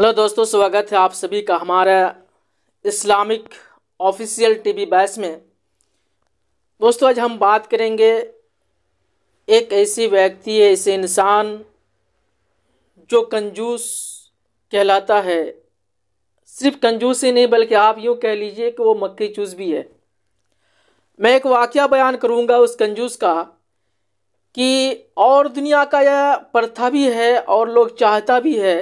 hello दोस्तों स्वागत है आप सभी का हमारा इस्लामिक ऑफिशियल टीवी बैस में दोस्तों आज हम बात करेंगे एक ऐसी व्यक्ति है ऐसे इंसान जो कंजूस कहलाता है सिर्फ कंजूस ही नहीं बल्कि आप यूँ कह लीजिए कि वो मक्की चूस भी है मैं एक वाक़ बयान करूँगा उस कंजूस का कि और दुनिया का यह प्रथा भी है और लोग चाहता भी है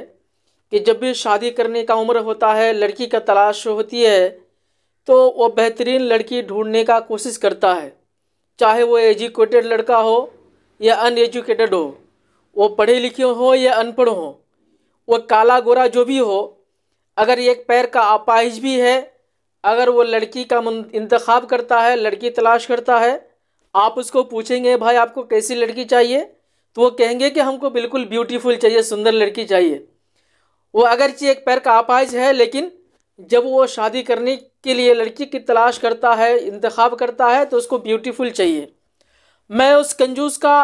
कि जब भी शादी करने का उम्र होता है लड़की का तलाश होती है तो वो बेहतरीन लड़की ढूंढने का कोशिश करता है चाहे वो एजुकेटेड लड़का हो या अनएजुकेटेड हो वो पढ़े लिखे हो या अनपढ़ हो वो काला गोरा जो भी हो अगर एक पैर का आपाइज भी है अगर वो लड़की का इंतखब करता है लड़की तलाश करता है आप उसको पूछेंगे भाई आपको कैसी लड़की चाहिए तो वो कहेंगे कि हमको बिल्कुल ब्यूटीफुल चाहिए सुंदर लड़की चाहिए वो अगरचि एक पैर का आपाइज है लेकिन जब वो शादी करने के लिए लड़की की तलाश करता है इंतखब करता है तो उसको ब्यूटीफुल चाहिए मैं उस कंजूस का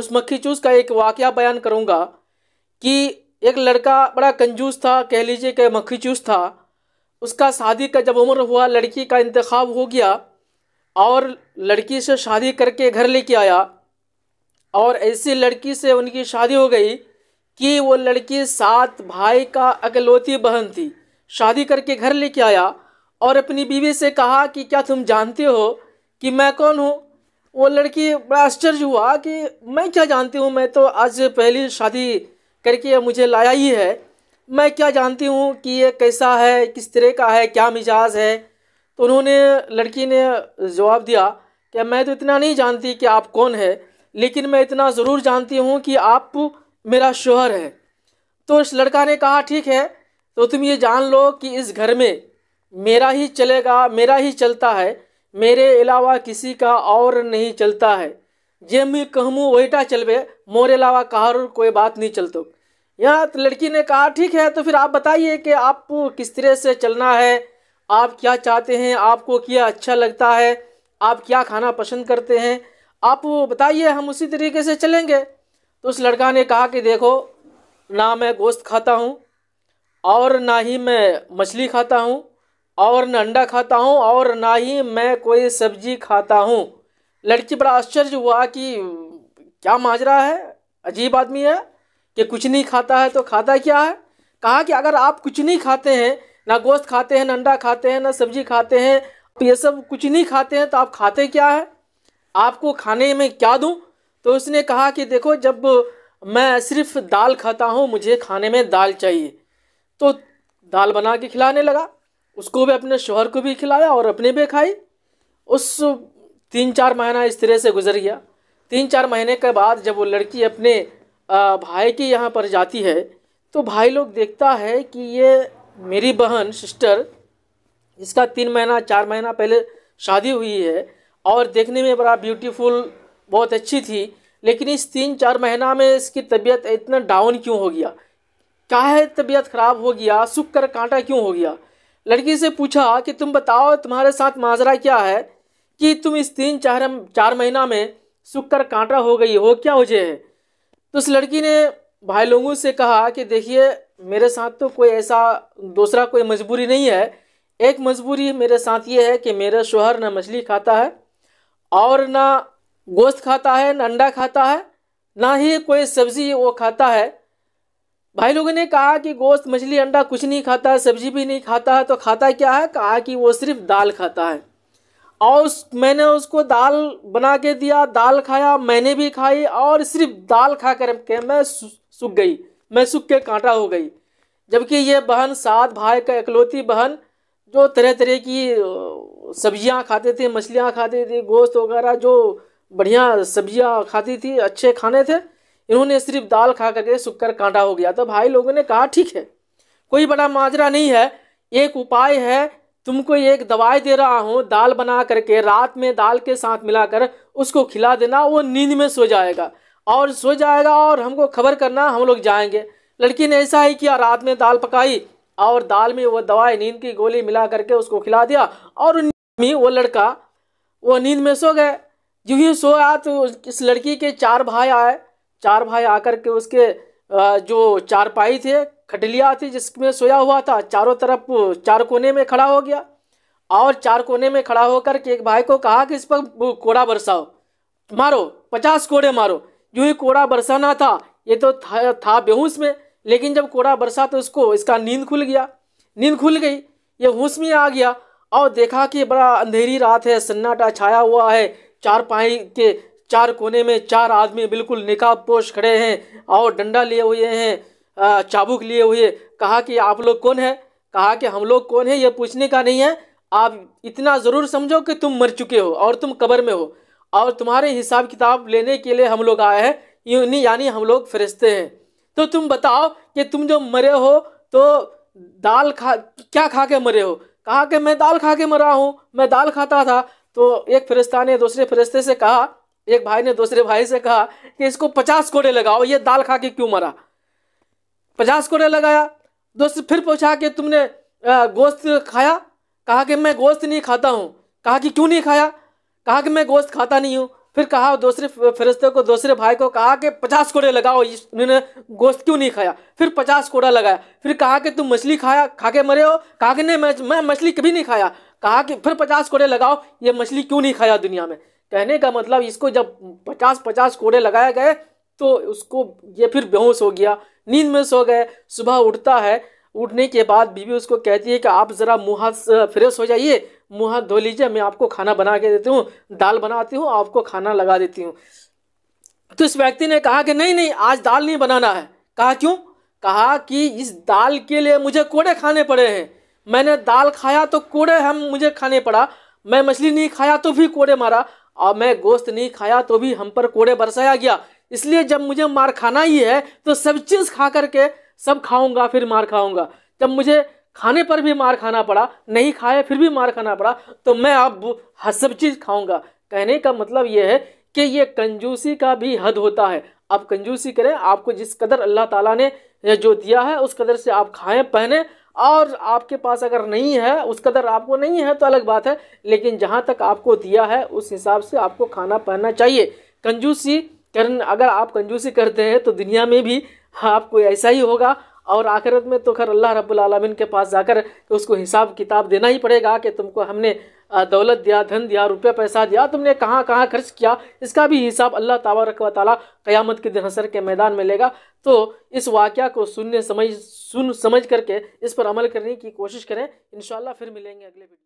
उस मक्खी चूस का एक वाक़ बयान करूँगा कि एक लड़का बड़ा कंजूस था कह लीजिए कि मक्खी चूस था उसका शादी का जब उम्र हुआ लड़की का इंतखब हो गया और लड़की से शादी करके घर लेके आया और ऐसी लड़की से उनकी शादी हो गई कि वो लड़की सात भाई का अकलौती बहन थी शादी करके घर लेके आया और अपनी बीवी से कहा कि क्या तुम जानते हो कि मैं कौन हूँ वो लड़की बड़ा आश्चर्य हुआ कि मैं क्या जानती हूँ मैं तो आज पहली शादी करके मुझे लाया ही है मैं क्या जानती हूँ कि ये कैसा है किस तरह का है क्या मिजाज है तो उन्होंने लड़की ने जवाब दिया कि मैं तो इतना नहीं जानती कि आप कौन है लेकिन मैं इतना ज़रूर जानती हूँ कि आप मेरा शोहर है तो इस लड़का ने कहा ठीक है तो तुम ये जान लो कि इस घर में मेरा ही चलेगा मेरा ही चलता है मेरे अलावा किसी का और नहीं चलता है जे मैं कहूँ वहीटा चलबे मोरे अलावा कहा कोई बात नहीं चलतो यहाँ तो लड़की ने कहा ठीक है तो फिर आप बताइए कि आप किस तरह से चलना है आप क्या चाहते हैं आपको क्या अच्छा लगता है आप क्या खाना पसंद करते हैं आप बताइए हम उसी तरीके से चलेंगे तो उस लड़का ने कहा कि देखो ना मैं गोश्त खाता हूँ और ना ही मैं मछली खाता हूँ और ना अंडा खाता हूँ और ना ही मैं कोई सब्जी खाता हूँ लड़की बड़ा आश्चर्य हुआ कि क्या माजरा है अजीब आदमी है कि कुछ नहीं खाता है तो खाता क्या है कहा कि अगर आप कुछ नहीं खाते हैं ना गोश्त खाते हैं ना अंडा खाते हैं ना सब्जी खाते हैं तो ये सब कुछ नहीं खाते हैं तो आप खाते क्या है आपको खाने में क्या दूँ तो उसने कहा कि देखो जब मैं सिर्फ दाल खाता हूँ मुझे खाने में दाल चाहिए तो दाल बना के खिलाने लगा उसको भी अपने शोहर को भी खिलाया और अपने भी खाई उस तीन चार महीना इस तरह से गुजर गया तीन चार महीने के बाद जब वो लड़की अपने भाई के यहाँ पर जाती है तो भाई लोग देखता है कि ये मेरी बहन सिस्टर इसका तीन महीना चार महीना पहले शादी हुई है और देखने में बड़ा ब्यूटीफुल बहुत अच्छी थी लेकिन इस तीन चार महीना में इसकी तबीयत इतना डाउन क्यों हो गया क्या है तबीयत खराब हो गया सुख कर कांटा क्यों हो गया लड़की से पूछा कि तुम बताओ तुम्हारे साथ माजरा क्या है कि तुम इस तीन चार चार महीना में सुख कर कांटा हो गई हो क्या वजह है तो उस लड़की ने भाई लोगों से कहा कि देखिए मेरे साथ तो कोई ऐसा दूसरा कोई मजबूरी नहीं है एक मजबूरी मेरे साथ ये है कि मेरा शोहर ना मछली खाता है और ना गोश्त खाता है ना अंडा खाता है ना ही कोई सब्जी वो खाता है भाई लोगों ने कहा कि गोश्त मछली अंडा कुछ नहीं खाता है सब्जी भी नहीं खाता है तो खाता क्या है कहा कि वो सिर्फ दाल खाता है और उस मैंने उसको दाल बना के दिया दाल खाया मैंने भी खाई और सिर्फ दाल खा कर के मैं सूख गई मैं सूख के कांटा हो गई जबकि ये बहन सात भाई का इकलौती बहन जो तरह तरह की सब्जियां खाते थे मछलियां खाते थे गोश्त वगैरह जो बढ़िया सब्जियाँ खाती थी अच्छे खाने थे इन्होंने सिर्फ दाल खा करके सुक्कर कांटा हो गया तो भाई लोगों ने कहा ठीक है कोई बड़ा माजरा नहीं है एक उपाय है तुमको एक दवाई दे रहा हूँ दाल बना करके रात में दाल के साथ मिलाकर उसको खिला देना वो नींद में सो जाएगा और सो जाएगा और हमको खबर करना हम लोग जाएंगे लड़की ने ऐसा ही किया रात में दाल पकाई और दाल में वो दवाई नींद की गोली मिला करके उसको खिला दिया और वो लड़का वो नींद में सो गए जो ही सोया तो इस लड़की के चार भाई आए चार भाई आकर के उसके जो चारपाई थे खटलिया थी जिसमें सोया हुआ था चारों तरफ चार कोने में खड़ा हो गया और चार कोने में खड़ा होकर के एक भाई को कहा कि इस पर कोड़ा बरसाओ मारो पचास कोड़े मारो जो ही कोड़ा बरसाना था ये तो था, था बेहूस में लेकिन जब कोड़ा बरसा तो उसको इसका नींद खुल गया नींद खुल गई ये होश में आ गया और देखा कि बड़ा अंधेरी रात है सन्नाटा छाया हुआ है चार पाई के चार कोने में चार आदमी बिल्कुल निकाब पोष खड़े हैं और डंडा लिए हुए हैं चाबुक लिए हुए कहा कि आप लोग कौन है कहा कि हम लोग कौन है ये पूछने का नहीं है आप इतना ज़रूर समझो कि तुम मर चुके हो और तुम कबर में हो और तुम्हारे हिसाब किताब लेने के लिए हम लोग आए हैं यानी हम लोग फरिश्ते हैं तो तुम बताओ कि तुम जो मरे हो तो दाल खा क्या खा के मरे हो कहा कि मैं दाल खा के मरा हूँ मैं दाल खाता था तो एक फिरिस्ता ने दूसरे फरिश्ते से कहा एक भाई ने दूसरे भाई से कहा कि इसको पचास कोड़े लगाओ ये दाल खा के क्यों मरा पचास कोड़े लगाया दोस्त फिर पूछा कि तुमने गोश्त खाया कहा कि मैं गोश्त नहीं खाता हूँ कहा कि क्यों नहीं खाया कहा कि मैं गोश्त खाता नहीं हूँ फिर कहा दूसरे फिरिस्ते को दूसरे भाई को कहा कि पचास कोड़े लगाओ इन्होंने गोश्त क्यों नहीं खाया फिर पचास कोड़ा लगाया फिर कहा कि तुम मछली खाया खा के मरे हो कहा कि नहीं मैं मैं मछली कभी नहीं खाया कहा कि फिर पचास कोड़े लगाओ ये मछली क्यों नहीं खाया दुनिया में कहने का मतलब इसको जब पचास पचास कोड़े लगाए गए तो उसको ये फिर बेहोश हो गया नींद में सो गए सुबह उठता है उठने के बाद बीवी उसको कहती है कि आप ज़रा मुँह हाथ फ्रेश हो जाइए मुँह हाथ धो लीजिए मैं आपको खाना बना के देती हूँ दाल बनाती हूँ आपको खाना लगा देती हूँ तो इस व्यक्ति ने कहा कि नहीं नहीं आज दाल नहीं बनाना है कहा क्यों कहा कि इस दाल के लिए मुझे कोड़े खाने पड़े हैं मैंने दाल खाया तो कोड़े हम मुझे खाने पड़ा मैं मछली नहीं खाया तो भी कोड़े मारा और मैं गोश्त नहीं खाया तो भी हम पर कोड़े बरसाया गया इसलिए जब मुझे मार खाना ही है तो सब चीज़ खा करके सब खाऊंगा फिर मार खाऊंगा जब मुझे खाने पर भी मार खाना पड़ा नहीं खाए फिर भी मार खाना पड़ा तो मैं अब हर सब चीज़ खाऊंगा कहने का मतलब यह है कि ये कंजूसी का भी हद होता है आप कंजूसी करें आपको जिस कदर अल्लाह ताला ने जो दिया है उस कदर से आप खाएं पहने और आपके पास अगर नहीं है उस कदर आपको नहीं है तो अलग बात है लेकिन जहाँ तक आपको दिया है उस हिसाब से आपको खाना पहनना चाहिए कंजूसी कर अगर आप कंजूसी करते हैं तो दुनिया में भी आपको ऐसा ही होगा और आखिरत में तो खैर अल्लाह रब्बुल आलमीन के पास जाकर उसको हिसाब किताब देना ही पड़ेगा कि तुमको हमने दौलत दिया धन दिया रुपया पैसा दिया तुमने कहाँ कहाँ खर्च किया इसका भी हिसाब अल्लाह तबारक व ताली क़यामत के दिन हसर के मैदान में लेगा तो इस वाक़ को सुनने समझ सुन समझ करके इस पर अमल करने की कोशिश करें इन फिर मिलेंगे अगले वीडियो